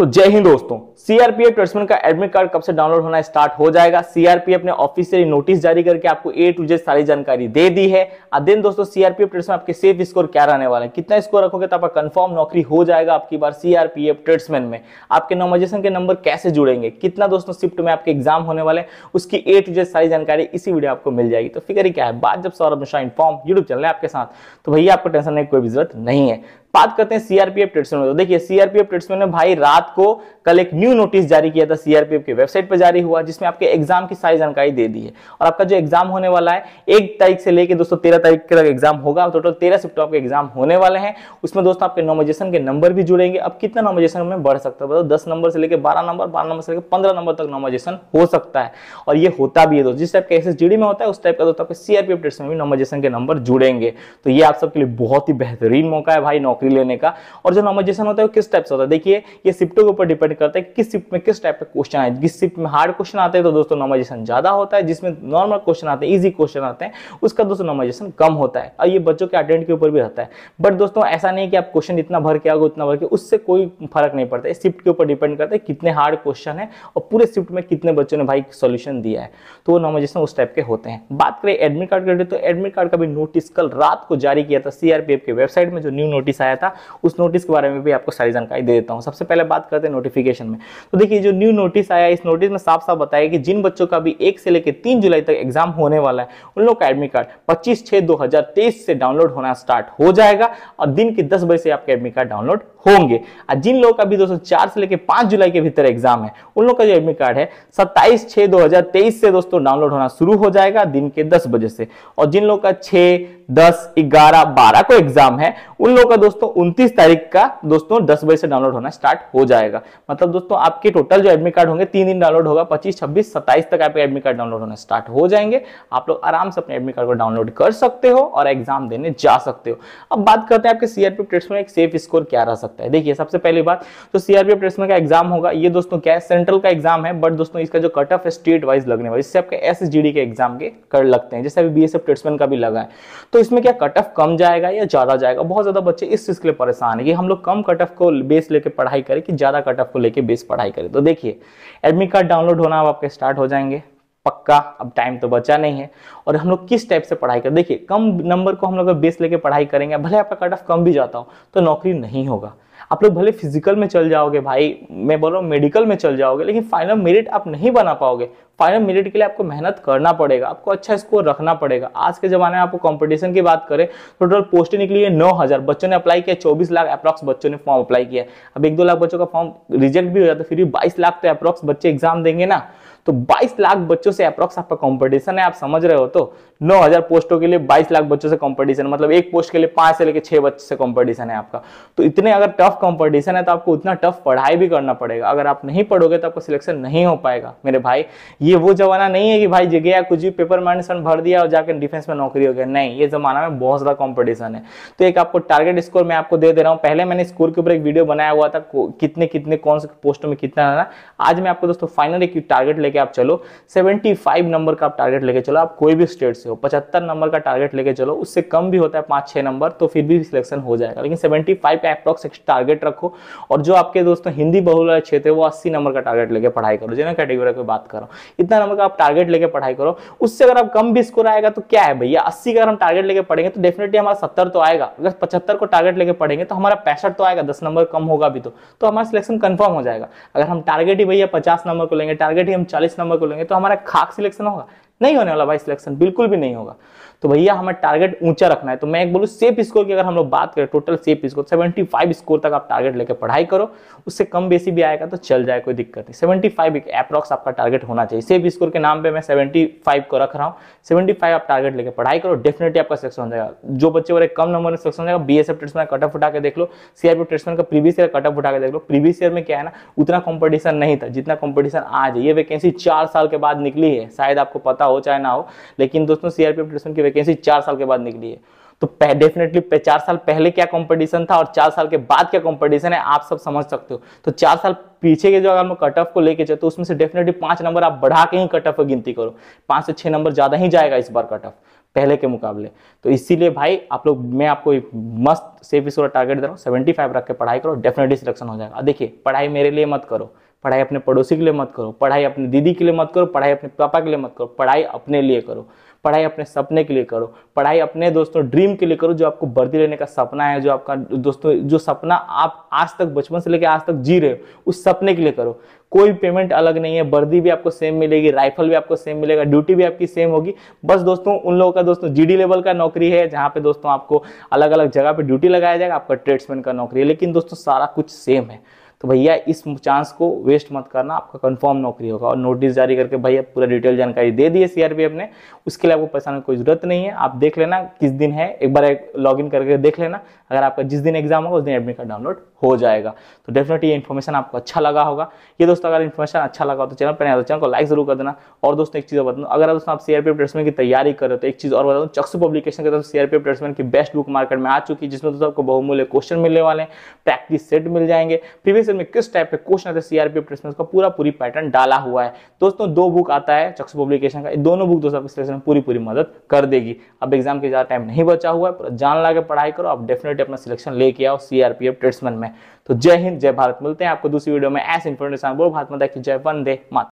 तो जय हिंद दोस्तों सीआरपीएफ ट्रेड्समैन का एडमिट कार्ड कब से डाउनलोड होना स्टार्ट हो जाएगा सीआरपीएफ ने ऑफिशियली नोटिस जारी करके आपको ए टू जेड सारी जानकारी दे दी है अब दिन दोस्तों सीआरपीएफ ट्रेड्समैन आपके सेफ स्कोर क्या रहने वाला है कितना स्कोर रखोगे तो आपका कंफर्म नौकरी हो जाएगा आपकी बार सीआरपीएफ ट्रेड्समैन में आपके नॉमिनेशन के नंबर कैसे जुड़ेंगे कितना दोस्तों शिफ्ट में आपके एग्जाम होने वाले उसकी ए टू जेड सारी जानकारी इसी वीडियो आपको मिल जाएगी तो फिक्र ही क्या है बात जब Saurabh Mishra inform YouTube channel है आपके साथ तो भैया आपको टेंशन नहीं कोई जरूरत नहीं है बात करते हैं सीआरपीएफ ट्रेड्समैन तो देखिए सीआरपीएफ ट्रेड्समैन ने भाई रात को कल एक न्यू नोटिस जारी किया था सीआरपीएफ की वेबसाइट पर जारी हुआ जिसमें आपके एग्जाम की सारी जानकारी दे दी है और आपका जो एग्जाम होने वाला है एक तारीख से लेकर दोस्तों तेरह तारीख तक एग्जाम होगा टोटल तो तेरह शिफ्ट तो आपके एग्जाम होने वाले हैं उसमें दोस्तों आपके नॉमिनेशन के नंबर भी जुड़ेंगे अब कितना नॉमिनेशन में बढ़ सकता है दस नंबर से लेकर बारह नंबर बारह नंबर से लेकर पंद्रह नंबर तक नॉमिनेशन हो सकता है और ये होता भी है दोस्तों जिस टाइप का एस में होता है उस टाइप का दोस्तों आपके सीआरपीएफ ट्रेड्समैन में भी नॉमिनेशन के नंबर जुड़ेंगे तो ये आप सबके लिए बहुत ही बेहतरीन मौका है भाई नौकरी नौकरी लेने का और जो नॉर्मलाइजेशन होता है वो किस टाइप से होता है देखिए ये शिफ्टों के ऊपर डिपेंड करता है किस शिफ्ट में किस टाइप का क्वेश्चन आए जिस शिफ्ट में हार्ड क्वेश्चन आते हैं तो दोस्तों नॉर्मलाइजेशन ज्यादा होता है जिसमें नॉर्मल क्वेश्चन आते हैं ईजी क्वेश्चन आते हैं उसका दोस्तों नॉर्मलाइजेशन कम होता है और ये बच्चों के अटेंड के ऊपर भी रहता है बट दोस्तों ऐसा नहीं कि आप क्वेश्चन इतना भर के आगे उतना भर के उससे कोई फर्क नहीं पड़ता है शिफ्ट के ऊपर डिपेंड करता है कितने हार्ड क्वेश्चन है और पूरे शिफ्ट में कितने बच्चों ने भाई सोल्यूशन दिया है तो वो नॉर्मलाइजेशन उस टाइप के होते हैं बात करें एडमिट कार्ड के तो एडमिट कार्ड का भी नोटिस कल रात को जारी किया था सीआरपीएफ के वेबसाइट में जो न्यू नोटिस आया बताया था उस नोटिस के बारे में भी आपको सारी जानकारी दे देता हूँ सबसे पहले बात करते हैं नोटिफिकेशन में तो देखिए जो न्यू नोटिस आया इस नोटिस में साफ साफ बताया कि जिन बच्चों का भी एक से लेकर तीन जुलाई तक एग्जाम होने वाला है उन लोग का एडमिट कार्ड पच्चीस छः दो से डाउनलोड होना स्टार्ट हो जाएगा और दिन के दस बजे से आपके एडमिट कार्ड डाउनलोड होंगे और जिन लोगों का भी दोस्तों चार से लेकर पांच जुलाई के भीतर एग्जाम है उन लोग का जो एडमिट कार्ड है सत्ताईस छः दो से दोस्तों डाउनलोड होना शुरू हो जाएगा दिन के दस बजे से और जिन लोग का छः दस ग्यारह बारह को एग्जाम है उन लोगों का दोस्तों उन्तीस तारीख का दोस्तों दस बजे से डाउनलोड होना स्टार्ट हो जाएगा मतलब दोस्तों आपके टोटल जो एडमिट कार्ड होंगे तीन दिन डाउनलोड होगा पच्चीस छब्बीस सत्ताईस तक आपके एडमिट कार्ड डाउनलोड होना स्टार्ट हो जाएंगे आप लोग आराम से अपने एडमिट कार्ड को डाउनलोड कर सकते हो और एग्जाम देने जा सकते हो अब बात करते हैं आपके सीआरपीएफ ट्रेड्स में एक सेफ स्कोर क्या रह सकता है देखिए सबसे पहली बात तो सीआरपीएफ ट्रेड्स में का एग्जाम होगा ये दोस्तों क्या है सेंट्रल का एग्जाम है बट दोस्तों इसका जो कट ऑफ है स्टेट वाइज लगने वाले इससे आपके एस के एग्जाम के कर लगते हैं जैसे अभी बी एस ट्रेड्समैन का भी लगा है तो तो इसमें क्या कट ऑफ कम जाएगा या ज्यादा जाएगा बहुत ज्यादा बच्चे इस चीज के लिए परेशान है कि हम लोग कम कट ऑफ को बेस लेके पढ़ाई करें कि ज्यादा कट ऑफ को लेके बेस पढ़ाई करें तो देखिए एडमिट कार्ड डाउनलोड होना अब आपके स्टार्ट हो जाएंगे पक्का अब टाइम तो बचा नहीं है और हम लोग किस टाइप से पढ़ाई करें देखिए कम नंबर को हम लोग बेस लेके पढ़ाई करेंगे भले आपका कट ऑफ कम भी जाता हो तो नौकरी नहीं होगा आप लोग भले फिजिकल में चल जाओगे भाई मैं बोल रहा हूँ मेडिकल में चल जाओगे लेकिन फाइनल मेरिट आप नहीं बना पाओगे फाइनल मेरिट के लिए आपको मेहनत करना पड़ेगा आपको अच्छा स्कोर रखना पड़ेगा आज के जमाने में आपको कॉम्पिटिशन की बात करें टोटल पोस्ट निकली है नौ हजार बच्चों ने अप्लाई किया चौबीस लाख अप्रॉक्स बच्चों ने फॉर्म अप्लाई किया अब एक दो लाख बच्चों का फॉर्म रिजेक्ट भी हो जाता है फिर भी बाईस लाख तो अप्रॉक्स बच्चे एग्जाम देंगे ना तो 22 लाख बच्चों से अप्रोक्स आपका कंपटीशन है आप समझ रहे हो तो 9000 पोस्टों के लिए 22 लाख बच्चों से कंपटीशन मतलब एक पोस्ट के लिए पांच से लेकर छह बच्चे से कंपटीशन है आपका तो इतने अगर टफ कंपटीशन है तो आपको उतना टफ पढ़ाई भी करना पड़ेगा अगर आप नहीं पढ़ोगे तो आपको सिलेक्शन नहीं हो पाएगा मेरे भाई ये वो जमाना नहीं है कि भाई जगह कुछ भी पेपर मैंने भर दिया और जाकर डिफेंस में नौकरी हो गया नहीं ये जमाना में बहुत ज्यादा कॉम्पिटिशन है तो एक आपको टारगेट स्कोर मैं आपको दे दे रहा हूँ पहले मैंने स्कोर के ऊपर एक वीडियो बनाया हुआ था कितने कितने कौन से पोस्टों में कितना आज मैं आपको दोस्तों फाइनल एक टारगेट लेके आप चलो 75 नंबर का आप टारगेट लेके चलो आप कोई भी स्टेट से हो 75 नंबर का टारगेट लेके चलो उससे कम भी होता है पाँच छः नंबर तो फिर भी सिलेक्शन हो जाएगा लेकिन 75 फाइव का अप्रॉक्स टारगेट रखो और जो आपके दोस्तों हिंदी बहुल क्षेत्र है वो अस्सी नंबर का टारगेट लेके पढ़ाई करो जिन्हें कैटेगरी की बात करो इतना नंबर का आप टारगेट लेके पढ़ाई करो उससे अगर आप कम भी स्कोर आएगा तो क्या है भैया अस्सी का हम टारगेट लेके पढ़ेंगे तो डेफिनेटली हमारा सत्तर तो आएगा अगर पचहत्तर को टारगेट लेके पढ़ेंगे तो हमारा पैसठ तो आएगा दस नंबर कम होगा भी तो, तो हमारा सिलेक्शन कन्फर्म हो जाएगा अगर हम टारगेट ही भैया पचास नंबर को लेंगे टारगेट ही हम चालीस नंबर को लेंगे तो हमारा खाक सिलेक्शन होगा नहीं होने वाला भाई सिलेक्शन बिल्कुल भी नहीं होगा तो भैया हमें टारगेट ऊंचा रखना है तो मैं एक बोलूँ सेफ स्कोर की अगर हम लोग बात करें total safe score seventy five score तक आप टारगेट लेकर पढ़ाई करो उससे कम बेसी भी आएगा तो चल जाए कोई दिक्कत नहीं सेवेंटी फाइव एक अप्रॉक्स आपका टारगेट होना चाहिए सेफ स्कोर के नाम पर मैं सेवेंटी फाइव को रख रहा हूँ सेवेंटी फाइव आप टारगेट लेकर पढ़ाई करो डेफिनेटली आपका सिलेक्शन हो जाएगा जो बच्चे वाले कम नंबर में सिलेक्शन हो जाएगा B S F tradesman cut उठा के देख लो सीआरपी ट्रेट्समैन का प्रीवियस ईयर कटअप उठा के देख लो प्रीवियस ईयर में क्या है ना उतना कॉम्पिटिशन नहीं था जितना कॉम्पिटिशन आज ये वैकेंसी चार साल के बाद निकली है शायद आपको पता हो चाहे ना हो लेकिन दोस्तों सीआरपीएफ डिवीजन की वैकेंसी चार साल के बाद निकली है तो डेफिनेटली चार साल पहले क्या कंपटीशन था और चार साल के बाद क्या कंपटीशन है आप सब समझ सकते हो तो चार साल पीछे के जो अगर हम कट ऑफ को लेके चलते तो उसमें से डेफिनेटली पांच नंबर आप बढ़ा के ही कट ऑफ की गिनती करो पांच से छह नंबर ज्यादा ही जाएगा इस बार कट ऑफ पहले के मुकाबले तो इसीलिए भाई आप लोग मैं आपको मस्त सेफ इस टारगेट दे रहा हूँ सेवेंटी फाइव रख के पढ़ाई करो डेफिनेटली सिलेक्शन हो जाएगा देखिए पढ़ाई मेरे लिए मत करो पढ़ाई अपने पड़ोसी के लिए मत करो पढ़ाई अपने दीदी के लिए मत करो पढ़ाई अपने पापा के लिए मत करो पढ़ाई अपने लिए करो पढ़ाई अपने सपने के लिए करो पढ़ाई अपने दोस्तों ड्रीम के लिए करो जो आपको बर्दी लेने का सपना है जो आपका दोस्तों जो सपना आप आज तक बचपन से लेकर आज तक जी रहे हो उस सपने के लिए करो कोई पेमेंट अलग नहीं है वर्दी भी आपको सेम मिलेगी राइफल भी आपको सेम मिलेगा ड्यूटी भी आपकी सेम होगी बस दोस्तों उन लोगों का दोस्तों जी लेवल का नौकरी है जहाँ पे दोस्तों आपको अलग अलग जगह पर ड्यूटी लगाया जाएगा आपका ट्रेड्समैन का नौकरी है लेकिन दोस्तों सारा कुछ सेम है तो भैया इस चांस को वेस्ट मत करना आपका कंफर्म नौकरी होगा और नोटिस जारी करके भैया पूरा डिटेल जानकारी दे आर पी एफ ने उसके लिए आपको परेशान की कोई जरूरत नहीं है आप देख लेना किस दिन है एक बार एक लॉग करके देख लेना अगर आपका जिस दिन एग्जाम होगा उस दिन एडमिट कार्ड डाउनलोड हो जाएगा तो डेफिनेटली ये इन्फॉर्मेशन आपको अच्छा लगा होगा ये दोस्तों अगर इन्फॉर्मेशन अच्छा लगा तो चैनल पर नहीं तो चैनल को लाइक जरूर कर देना और दोस्तों एक चीज़ बता दूँ अगर दोस्तों आप सीआरपीएफ प्लेसमेंट की तैयारी कर रहे हो तो एक चीज़ और बता दूँ पब्लिकेशन की तरफ सीआरपीएफ प्लेसमेंट की बेस्ट बुक मार्केट में आ चुकी है जिसमें दोस्तों आपको बहुमूल्य क्वेश्चन मिलने वाले हैं प्रैक्टिस सेट मिल जाएंगे प्रीवियस ईयर में किस टाइप के क्वेश्चन आते हैं सीआरपीएफ प्लेसमेंट का पूरा पूरी पैटर्न डाला हुआ है दोस्तों दो बुक आता है चक्स पब्लिकेशन का दोनों बुक दोस्तों आपके सिलेक्शन में पूरी पूरी मदद कर देगी अब एग्जाम के ज़्यादा टाइम नहीं बचा हुआ है पूरा जान ला के पढ़ाई करो आप डेफिनेटली ऑलरेडी अपना सिलेक्शन लेके आओ सीआरपीएफ ट्रेड्समैन में तो जय हिंद जय भारत मिलते हैं आपको दूसरी वीडियो में ऐसे इन्फॉर्मेशन बोल भारत माता की जय वंदे मात